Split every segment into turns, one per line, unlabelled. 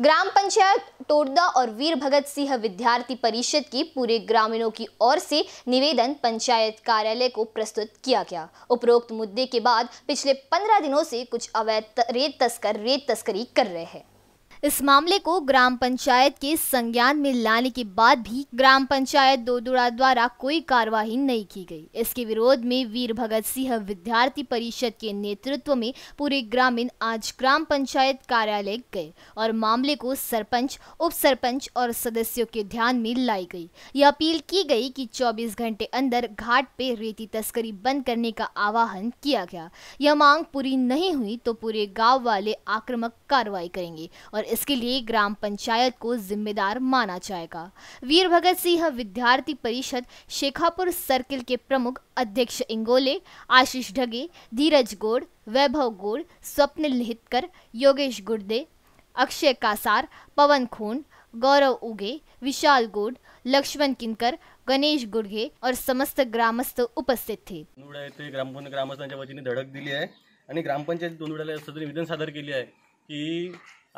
ग्राम पंचायत टोडदा और वीर भगत सिंह विद्यार्थी परिषद की पूरे ग्रामीणों की ओर से निवेदन पंचायत कार्यालय को प्रस्तुत किया गया उपरोक्त मुद्दे के बाद पिछले पंद्रह दिनों से कुछ अवैध रेत तस्कर रेत तस्करी कर रहे हैं इस मामले को ग्राम पंचायत के संज्ञान में लाने के बाद भी ग्राम पंचायत दोदुड़ा द्वारा कोई कार्यवाही नहीं की गई इसके विरोध में वीर भगत सिंह विद्यार्थी परिषद के नेतृत्व में पूरे ग्रामीण आज ग्राम पंचायत कार्यालय गए और मामले को सरपंच उप सरपंच और सदस्यों के ध्यान में लाई गई यह अपील की गई कि 24 घंटे अंदर घाट पे रेती तस्करी बंद करने का आवाहन किया गया यह मांग पूरी नहीं हुई तो पूरे गाँव वाले आक्रामक कार्रवाई करेंगे और इसके लिए ग्राम पंचायत को जिम्मेदार माना जाएगा वीर भगत सिंह विद्यार्थी परिषद शेखापुर सर्किल के प्रमुख अध्यक्ष इंगोले आशीष ढगे धीरज गोड़ वैभव गोड़ स्वप्न लिहितकर योगेश गुर्दे अक्षय कासार पवन खून गौरव उगे विशाल गोड लक्ष्मण किनकर गणेश गुडघे और समस्त ग्रामस्थ उपस्थित थे
ग्राम ग्रामपंच धडक निवेदन सादर के लिए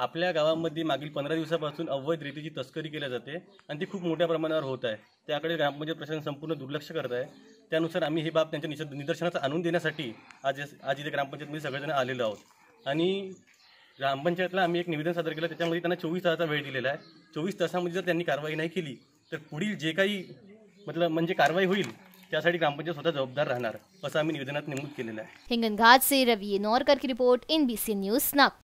आपल्या गावामध्ये मागील पंधरा दिवसापासून अवैध रेतीची तस्करी केली जाते आणि ती खूप मोठ्या प्रमाणावर होत आहे त्याकडे ग्रामपंचायत प्रशासन संपूर्ण दुर्लक्ष करत आहे त्यानुसार आम्ही ही बाब त्यांच्या निश निदर्शनाचा आणून देण्यासाठी आज आज इथे ग्रामपंचायतमध्ये सगळेजण आलेलो आहोत आणि ग्रामपंचायतला आम्ही एक निवेदन सादर केलं त्याच्यामध्ये त्यांना चोवीस तासाचा वेळ दिलेला आहे चोवीस तासामध्ये जर त्यांनी कारवाई नाही केली तर पुढील जे काही मतलब म्हणजे कारवाई होईल त्यासाठी ग्रामपंचायत स्वतः जबाबदार राहणार असं आम्ही निवेदनात नेमूद केलेलं
आहे से रवी नोरकर की रिपोर्ट सी न्यूज नाग